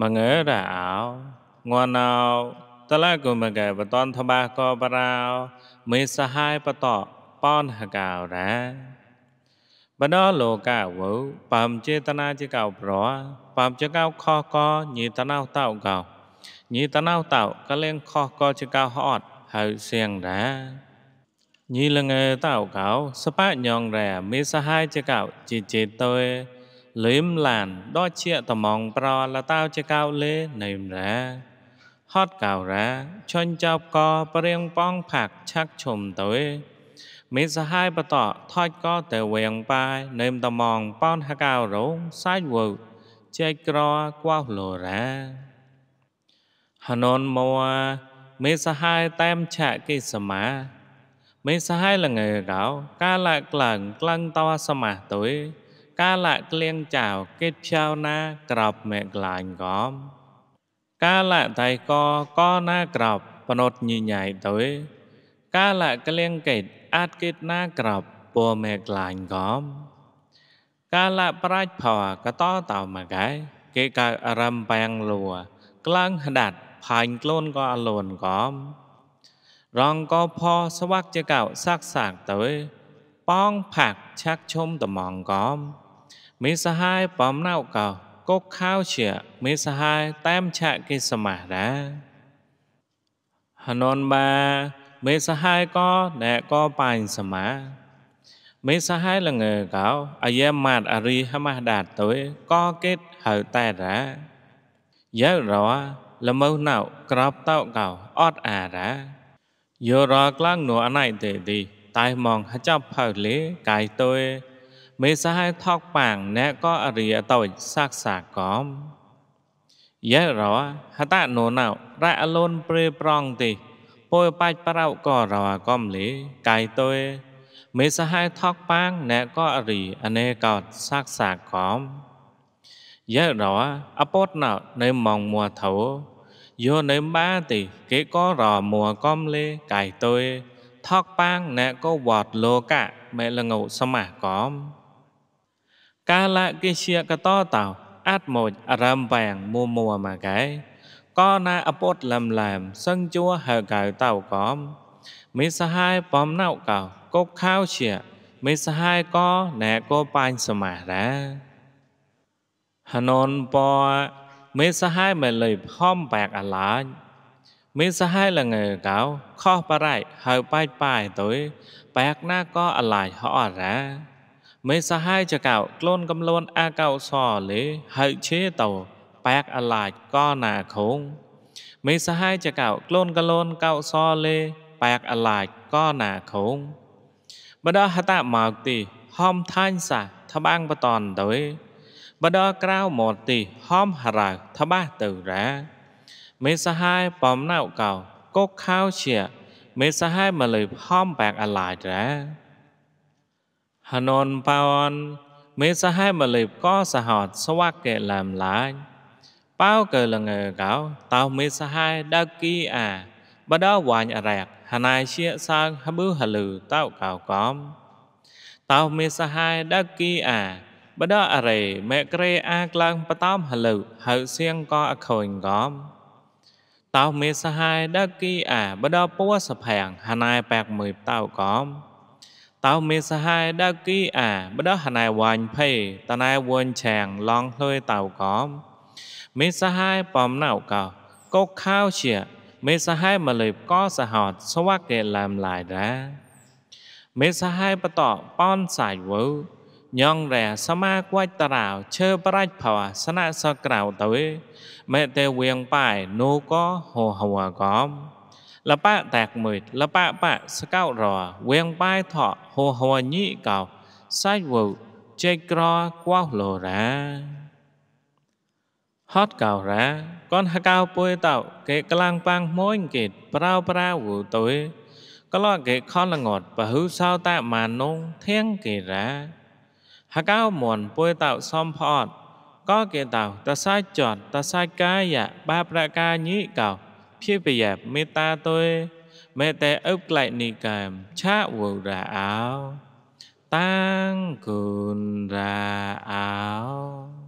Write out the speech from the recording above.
มงเอระอาวงวนาตะละกุมกะปตอนทบาก็ปราวมิสหายปตอป้อนหกาวนะบดอโลกาวุปามเจตนาจิกาปรอปามจิกาคอกอญีตนาวเต่าเก่าญีตนาวเต่าก็เล่งคอกอจิกาหอด หาเสียงนะญีละเงเต่าเก่าสปะยองแรมิสหายจิกาจิจิตเตលឹមឡានដកជាតំងប្រលតាវជាកៅលេនៃមរាហត់កៅរាឆន់ចោបកប្រៀងប៉ងផាក់ឆាក់ឈុំទៅមានសហាយបតថោចកតែវៀងបាយនៃមតំងប៉នហកៅរងសាច់វើចែកក្រកោះលរាហននមួមេសហាយតាមឆាកិសមាមេសហាយលងើកោកាលក្លងក្លងតសមាទុយកាលៈក្លៀងចៅគិតឆៅណាក្របមេក្លាញ់កំកាលៈតៃកកណាក្របប្នុតញីញ៉ៃទៅកាលៈក្លៀងកេតអាចគិតណាក្របពរមេក្លាញ់កំកាលៈប្រាច់ផោកតតោមកកែគេកើអរំបាំងលួក្លាំងហដាត់ផាញ់ខ្លួនក៏អលូនកំរងក៏ផស្វាក់ជាកៅសាក់សាក់ទៅប៉ងផាក់ឆាក់ឈុំតំងកំ මේ සහාය පම්නවකව කොක් ខាវជា මේ සහාය តាមឆៈគេសមារាហននបាមេសហាយកណែកបាយសមាមេសហាយលងើកោអាយមាតអរីហមះដាតទៅកកេតហៅតែរាយើរល្មើណៅក្របតោកោអត់អារាយោរក្លាំងនោះអណៃទេទីតែមងហចាប់ផៅលេកាយទៅមេសហែថកប៉ាងអ្នកក៏រីអតូចសាកសាកំយេរោហតណូណៅរ៉ាអលូនព្រេប្រងទីពួយបាច់ប្រៅក៏រោកំលីកាយតុយមេសហែថកប៉ាងអ្នកក៏រីអនេកោតសាកសាកំយេរោអពតណៅនៅមងមួថោយោនៅបាទីគេក៏រមួកំលេកាយតុយថកប៉ាងអ្នកក៏វត្តលោកៈមេលងោសមាកំកាលកិជាកតតោអាត់ម៉ូចអរាមវាងមួមួមកកែកណាអពតលំឡាមសឹងជួហើកៅតៅកំមេសហាយបំណៅកោកុកខៅជាមេសហាយកណែកោបាញ់សមារាហណនពមេសហាយមិនលៃផំបាក់អឡាញមេសហាយលងើកោខោះបរៃហើបាច់បាយទៅបាក់ណាក៏អឡាញហអរាមេសាហាយចកោក្លូនកំលូនអាកោសលេហើយឆេតោបាក់អឡាចកណាខងមេសាហាយចកោក្លូនកលូនកោសលេបាក់អឡាចកណាខងបដហតមកទីហំថាញ់សាថបាំងបតនទៅបដក្រៅមកទីហំហរៅថបាទៅរាមេសាហាយបំណៅកោកុកខោជាមេសាហាយមកលើហំបាក់អឡាចរា Hanon paon mê sa hai mà lịp có sa họt sa hoa kệ làm lại. Bao cờ là ngờ cáo tao mê sa hai đa kì à bà đó hoành à rạc hà nai chia sang hà bưu hà lừ tao cào cóm. Tao mê sa hai đa kì à bà đó à rề mẹ kê a lang bà tóm hà lừ hậu xiên có à khôi ngóm. Tao mê sa hai đa kì à bà đó bố sa phèng hà nai bạc mười tao cóm. តោមេសហាយដៅគីអាបដោះណៃវ៉ាញ់ភេតណៃវ៉ាញ់ឆាងឡងលុយតៅកំ មេសហាយបំណៅកោកុកខាវជាមេសហាយមកលើកសហតស្វាកេឡាមឡាយដែរមេសហាយបតប៉នសាយវើ ញងរែសមាគួចតារោឈើប្រាច់ផោសនៈសក្រៅទៅមេតេវៀងប៉ៃនូកោហោហវកំលបៈតាក់មួយលបៈបៈស្កោរវៀងបាយថោហោហវញីកោសាច់វូចេកក្រកោលរ៉ាហត់កោរ៉ាកនហកោពុយតោគេក្លាំងប៉ាំងមួយគេប្រោប្រាវូទុយក្លោគេខនល្ងត់បហ៊ូសោតាម៉ានងធៀងគេរ៉ាហកោមនពុយតោសំផអត់ក៏គេតោតសាច់ចត់តសាច់កាយបាប្រកាញីកោ khi bây giờ mê ta tôi mê tế ấp lại nì cảm chá vô ra áo tăng cùn ra áo